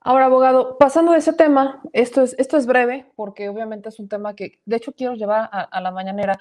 Ahora, abogado, pasando de ese tema, esto es, esto es breve, porque obviamente es un tema que, de hecho, quiero llevar a, a la mañanera,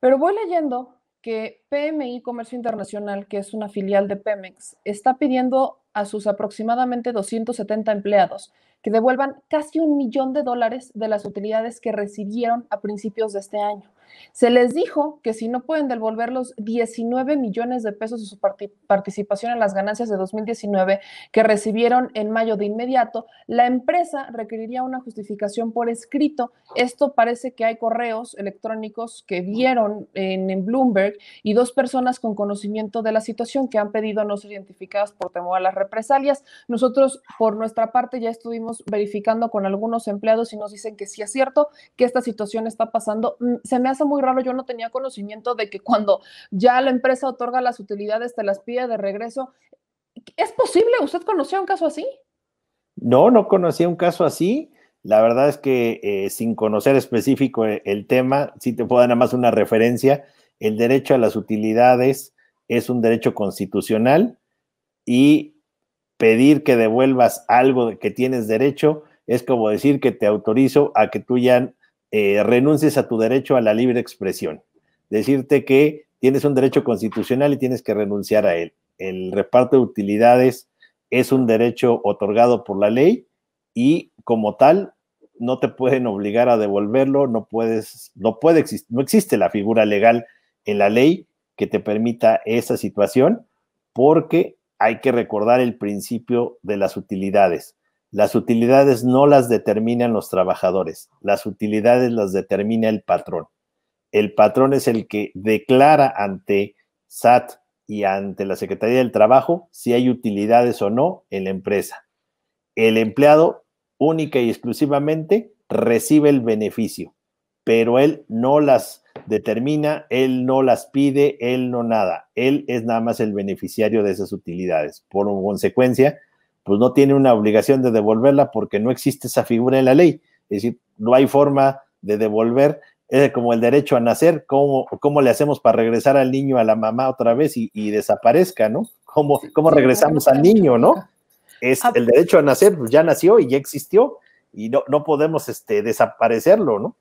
pero voy leyendo que PMI Comercio Internacional, que es una filial de Pemex, está pidiendo a sus aproximadamente 270 empleados que devuelvan casi un millón de dólares de las utilidades que recibieron a principios de este año. Se les dijo que si no pueden devolver los 19 millones de pesos de su participación en las ganancias de 2019 que recibieron en mayo de inmediato, la empresa requeriría una justificación por escrito. Esto parece que hay correos electrónicos que vieron en, Bloomberg y dos personas con conocimiento de la situación que han pedido no ser identificadas por temor a las represalias. Nosotros, por nuestra parte, ya estuvimos verificando con algunos empleados y nos dicen que sí es cierto que esta situación está pasando. Mm, se me muy raro, yo no tenía conocimiento de que cuando ya la empresa otorga las utilidades te las pide de regreso. ¿Es posible? ¿Usted conocía un caso así? No, no conocía un caso así. La verdad es que eh, sin conocer específico eh, el, tema, si te puedo dar nada más una referencia. El derecho a las utilidades es un derecho constitucional y pedir que devuelvas algo que tienes derecho es como decir que te autorizo a que tú ya eh, renuncies a tu derecho a la libre expresión. Decirte que tienes un derecho constitucional y tienes que renunciar a él. El reparto de utilidades es un derecho otorgado por la ley y como tal no te pueden obligar a devolverlo, no puedes, no puede existir, no existe la figura legal en la ley que te permita esa situación, porque hay que recordar el principio de las utilidades. Las utilidades no las determinan los trabajadores, las utilidades las determina el patrón. El patrón es el que declara ante SAT y ante la Secretaría del Trabajo si hay utilidades o no en la empresa. El empleado única y exclusivamente recibe el beneficio, pero él no las determina, él no las pide, él no nada, él es nada más el beneficiario de esas utilidades. Por consecuencia, pues no tiene una obligación de devolverla porque no existe esa figura en la ley. Es decir, no hay forma de devolver, es como el derecho a nacer, ¿cómo, le hacemos para regresar al niño a la mamá otra vez y, desaparezca, ¿no? ¿Cómo, regresamos al niño, ¿no? Es ah, el derecho a nacer, pues ya nació y ya existió y no, no podemos este, desaparecerlo, ¿no?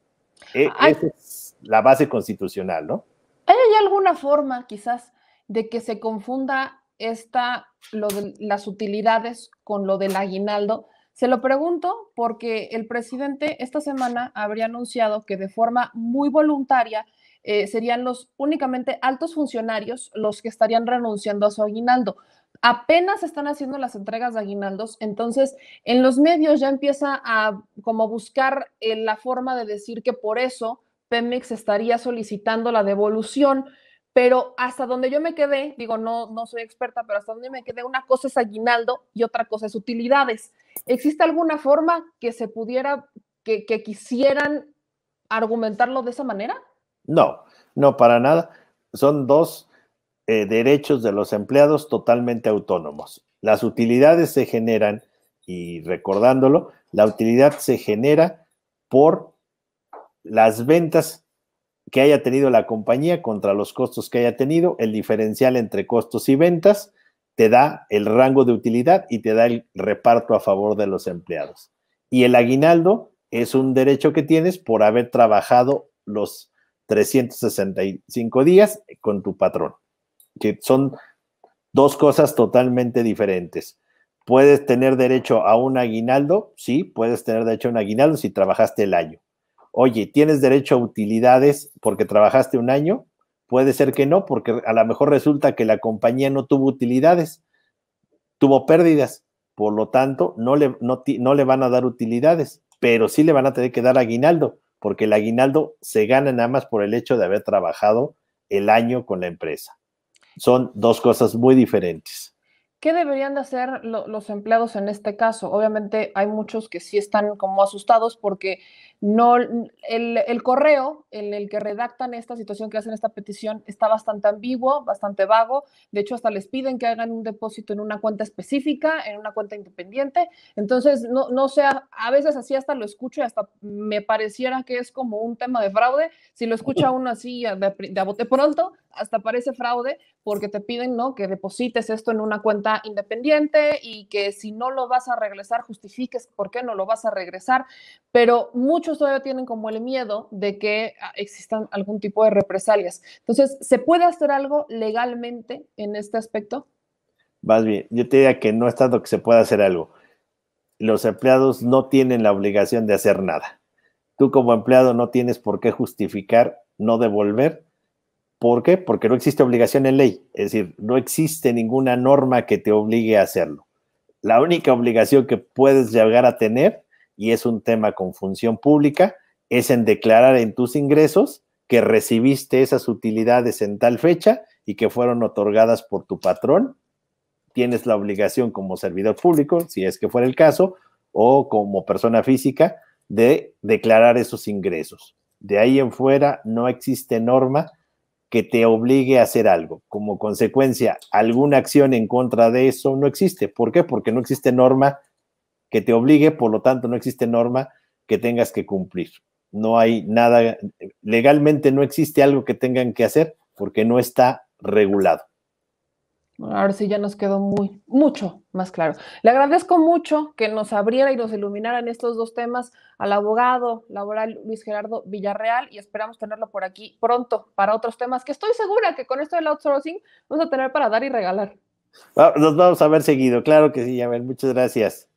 E, esa es la base constitucional, ¿no? ¿Hay alguna forma quizás de que se confunda está lo de las utilidades con lo del aguinaldo? Se lo pregunto porque el presidente esta semana habría anunciado que de forma muy voluntaria eh, serían los únicamente altos funcionarios los que estarían renunciando a su aguinaldo. Apenas están haciendo las entregas de aguinaldos, entonces en los medios ya empieza a como buscar eh, la forma de decir que por eso Pemex estaría solicitando la devolución pero hasta donde yo me quedé, digo, no, no soy experta, pero hasta donde me quedé, una cosa es aguinaldo y otra cosa es utilidades. ¿Existe alguna forma que se pudiera, que, quisieran argumentarlo de esa manera? No, no, para nada. Son dos eh, derechos de los empleados totalmente autónomos. Las utilidades se generan, y recordándolo, la utilidad se genera por las ventas que haya tenido la compañía contra los costos que haya tenido, el diferencial entre costos y ventas, te da el rango de utilidad y te da el reparto a favor de los empleados. Y el aguinaldo es un derecho que tienes por haber trabajado los 365 días con tu patrón, que son dos cosas totalmente diferentes. Puedes tener derecho a un aguinaldo, sí, puedes tener derecho a un aguinaldo si trabajaste el año, oye, tienes derecho a utilidades porque trabajaste un año, puede ser que no, porque a lo mejor resulta que la compañía no tuvo utilidades, tuvo pérdidas, por lo tanto, no le, no, le van a dar utilidades, pero sí le van a tener que dar aguinaldo, porque el aguinaldo se gana nada más por el hecho de haber trabajado el año con la empresa. Son dos cosas muy diferentes. ¿Qué deberían de hacer los empleados en este caso? Obviamente hay muchos que sí están como asustados porque no el, correo en el que redactan esta situación que hacen esta petición está bastante ambiguo, bastante vago. De hecho, hasta les piden que hagan un depósito en una cuenta específica, en una cuenta independiente. Entonces, no, no sea, a veces así hasta lo escucho y hasta me pareciera que es como un tema de fraude. Si lo escucha uno así de, bote pronto, hasta parece fraude porque te piden ¿no? que deposites esto en una cuenta independiente y que si no lo vas a regresar, justifiques por qué no lo vas a regresar pero muchos todavía tienen como el miedo de que ah, existan algún tipo de represalias. Entonces, ¿se puede hacer algo legalmente en este aspecto? Más bien, yo te diría que no es tanto que se pueda hacer algo. Los empleados no tienen la obligación de hacer nada. Tú como empleado no tienes por qué justificar no devolver. ¿Por qué? Porque no existe obligación en ley. Es decir, no existe ninguna norma que te obligue a hacerlo. La única obligación que puedes llegar a tener y es un tema con función pública, es en declarar en tus ingresos que recibiste esas utilidades en tal fecha y que fueron otorgadas por tu patrón. Tienes la obligación como servidor público, si es que fuera el caso, o como persona física, de declarar esos ingresos. De ahí en fuera no existe norma que te obligue a hacer algo. Como consecuencia, alguna acción en contra de eso no existe. ¿Por qué? Porque no existe norma que te obligue, por lo tanto no existe norma que tengas que cumplir. No hay nada, legalmente no existe algo que tengan que hacer porque no está regulado. Ahora sí ya nos quedó muy, mucho más claro. Le agradezco mucho que nos abriera y nos iluminara estos dos temas al abogado laboral Luis Gerardo Villarreal y esperamos tenerlo por aquí pronto para otros temas que estoy segura que con esto del outsourcing vamos a tener para dar y regalar. Ah, nos vamos a ver seguido, claro que sí, ver, Muchas gracias.